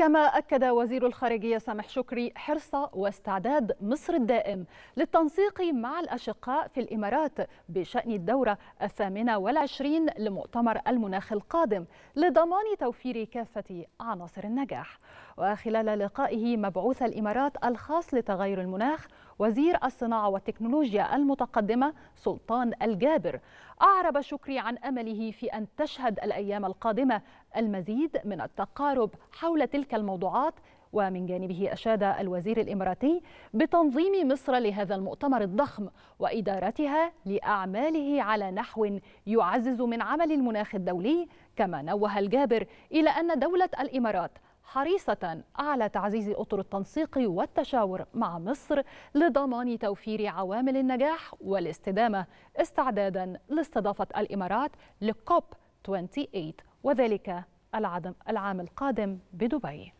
كما أكد وزير الخارجية سامح شكري حرص واستعداد مصر الدائم للتنسيق مع الأشقاء في الإمارات بشأن الدورة الثامنة والعشرين لمؤتمر المناخ القادم لضمان توفير كافة عناصر النجاح وخلال لقائه مبعوث الإمارات الخاص لتغير المناخ وزير الصناعة والتكنولوجيا المتقدمة سلطان الجابر أعرب شكري عن أمله في أن تشهد الأيام القادمة المزيد من التقارب حول تلك تلك الموضوعات ومن جانبه أشاد الوزير الإماراتي بتنظيم مصر لهذا المؤتمر الضخم وإدارتها لأعماله على نحو يعزز من عمل المناخ الدولي كما نوه الجابر إلى أن دولة الإمارات حريصة على تعزيز أطر التنسيق والتشاور مع مصر لضمان توفير عوامل النجاح والاستدامة استعدادا لاستضافة الإمارات لكوب 28 وذلك العام القادم بدبي